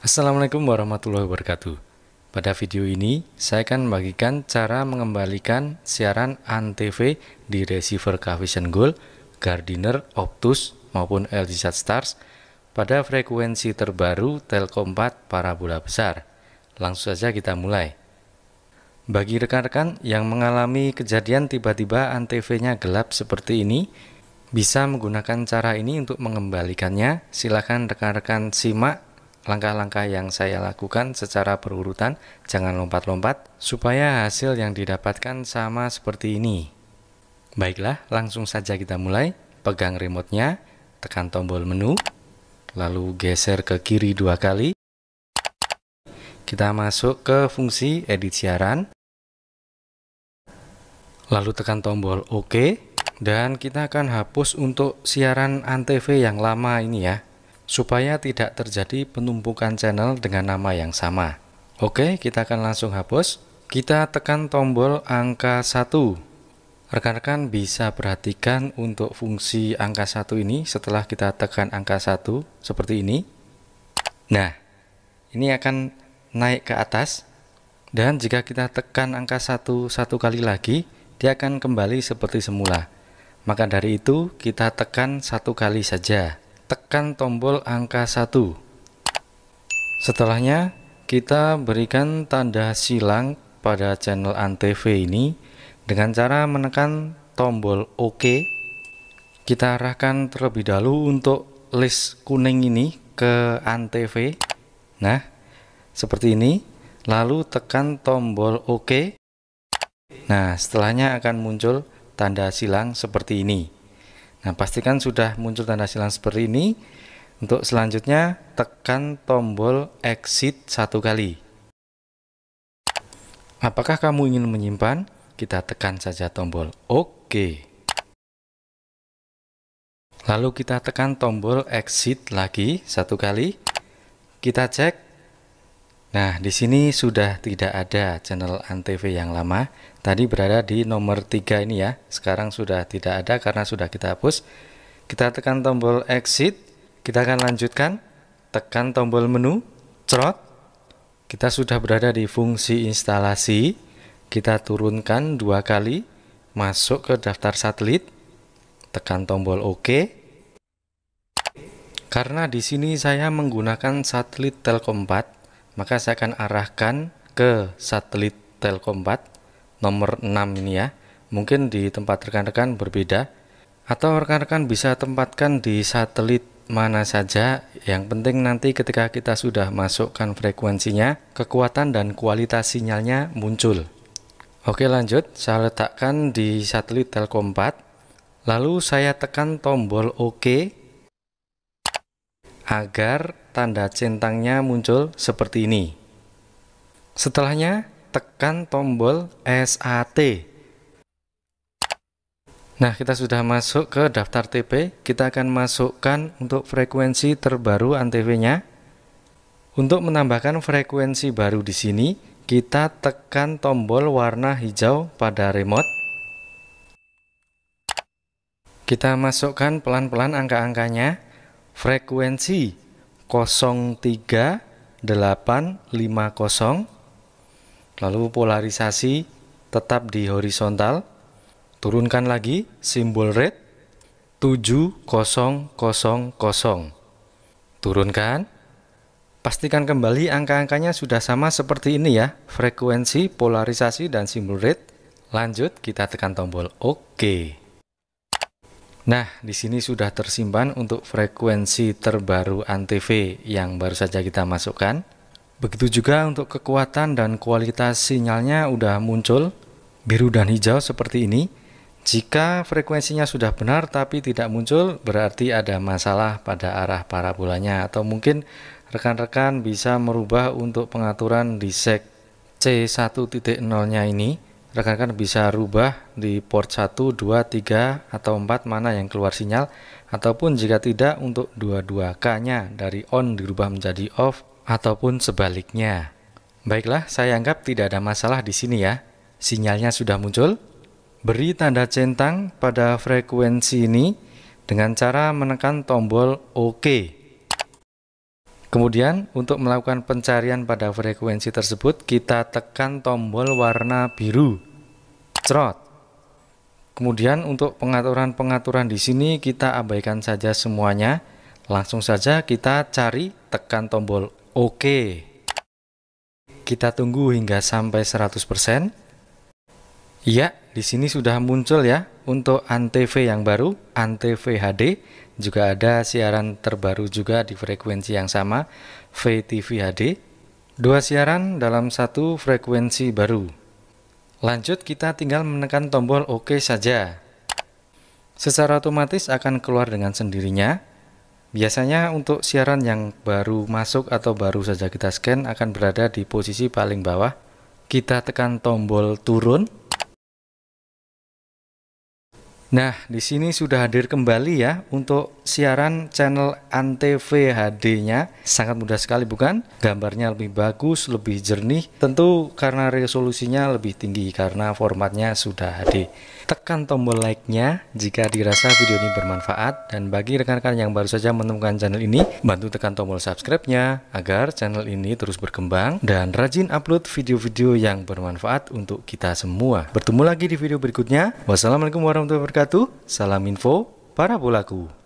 Assalamualaikum warahmatullahi wabarakatuh. Pada video ini, saya akan membagikan cara mengembalikan siaran ANTV di receiver Coefficient Gold, Gardiner, Optus, maupun LGSat Stars pada frekuensi terbaru Telkom 4 parabola besar. Langsung saja kita mulai. Bagi rekan-rekan yang mengalami kejadian tiba-tiba ANTV-nya gelap seperti ini, bisa menggunakan cara ini untuk mengembalikannya. Silakan rekan-rekan simak langkah-langkah yang saya lakukan secara berurutan, jangan lompat-lompat, supaya hasil yang didapatkan sama seperti ini. Baiklah, langsung saja kita mulai. Pegang remote-nya, tekan tombol menu, lalu geser ke kiri dua kali. Kita masuk ke fungsi edit siaran, lalu tekan tombol OK, dan kita akan hapus untuk siaran ANTV yang lama ini ya supaya tidak terjadi penumpukan channel dengan nama yang sama. Oke, kita akan langsung hapus. Kita tekan tombol angka 1. Rekan-rekan bisa perhatikan untuk fungsi angka 1 ini setelah kita tekan angka 1 seperti ini. Nah, ini akan naik ke atas dan jika kita tekan angka 1 satu kali lagi, dia akan kembali seperti semula. Maka dari itu kita tekan satu kali saja tekan tombol angka 1 setelahnya kita berikan tanda silang pada channel antv ini dengan cara menekan tombol OK kita arahkan terlebih dahulu untuk list kuning ini ke antv nah seperti ini lalu tekan tombol OK nah setelahnya akan muncul tanda silang seperti ini Nah, pastikan sudah muncul tanda silang seperti ini. Untuk selanjutnya, tekan tombol exit satu kali. Apakah kamu ingin menyimpan? Kita tekan saja tombol OK. Lalu kita tekan tombol exit lagi satu kali. Kita cek Nah, di sini sudah tidak ada channel Antv yang lama. Tadi berada di nomor 3 ini ya. Sekarang sudah tidak ada karena sudah kita hapus. Kita tekan tombol exit, kita akan lanjutkan. Tekan tombol menu, crot. Kita sudah berada di fungsi instalasi. Kita turunkan dua kali, masuk ke daftar satelit. Tekan tombol OK. Karena di sini saya menggunakan satelit Telkom 4, maka saya akan arahkan ke satelit Telkom 4 nomor 6 ini ya. Mungkin di tempat rekan-rekan berbeda atau rekan-rekan bisa tempatkan di satelit mana saja. Yang penting nanti ketika kita sudah masukkan frekuensinya, kekuatan dan kualitas sinyalnya muncul. Oke lanjut, saya letakkan di satelit Telkom 4, Lalu saya tekan tombol OK agar tanda centangnya muncul seperti ini. Setelahnya, tekan tombol SAT. Nah, kita sudah masuk ke daftar TP. Kita akan masukkan untuk frekuensi terbaru ANTV-nya. Untuk menambahkan frekuensi baru di sini, kita tekan tombol warna hijau pada remote. Kita masukkan pelan-pelan angka-angkanya frekuensi 03850 lalu polarisasi tetap di horizontal turunkan lagi simbol red 7000 turunkan pastikan kembali angka-angkanya sudah sama seperti ini ya frekuensi, polarisasi, dan simbol red, lanjut kita tekan tombol OK Nah, di sini sudah tersimpan untuk frekuensi terbaru ANTV yang baru saja kita masukkan. Begitu juga untuk kekuatan dan kualitas sinyalnya udah muncul biru dan hijau seperti ini. Jika frekuensinya sudah benar tapi tidak muncul, berarti ada masalah pada arah parabolanya atau mungkin rekan-rekan bisa merubah untuk pengaturan di seg C1.0-nya ini rekan-rekan bisa rubah di port 1, 2, 3, atau 4 mana yang keluar sinyal ataupun jika tidak untuk 22 K-nya dari on dirubah menjadi off ataupun sebaliknya. Baiklah, saya anggap tidak ada masalah di sini ya. Sinyalnya sudah muncul. Beri tanda centang pada frekuensi ini dengan cara menekan tombol OK. Kemudian untuk melakukan pencarian pada frekuensi tersebut kita tekan tombol warna biru. Cerot. Kemudian untuk pengaturan-pengaturan di sini kita abaikan saja semuanya. Langsung saja kita cari tekan tombol OK. Kita tunggu hingga sampai 100%. Iya, di sini sudah muncul ya untuk ANTV yang baru, ANTV HD juga ada siaran terbaru juga di frekuensi yang sama VTV HD dua siaran dalam satu frekuensi baru lanjut kita tinggal menekan tombol OK saja secara otomatis akan keluar dengan sendirinya biasanya untuk siaran yang baru masuk atau baru saja kita scan akan berada di posisi paling bawah kita tekan tombol turun Nah, di sini sudah hadir kembali ya untuk siaran channel Antv HD-nya. Sangat mudah sekali bukan? Gambarnya lebih bagus, lebih jernih. Tentu karena resolusinya lebih tinggi karena formatnya sudah HD. Tekan tombol like-nya jika dirasa video ini bermanfaat dan bagi rekan-rekan yang baru saja menemukan channel ini, bantu tekan tombol subscribe-nya agar channel ini terus berkembang dan rajin upload video-video yang bermanfaat untuk kita semua. Bertemu lagi di video berikutnya. Wassalamualaikum warahmatullahi wabarakatuh wabarakatuh. Salam info para bolaku.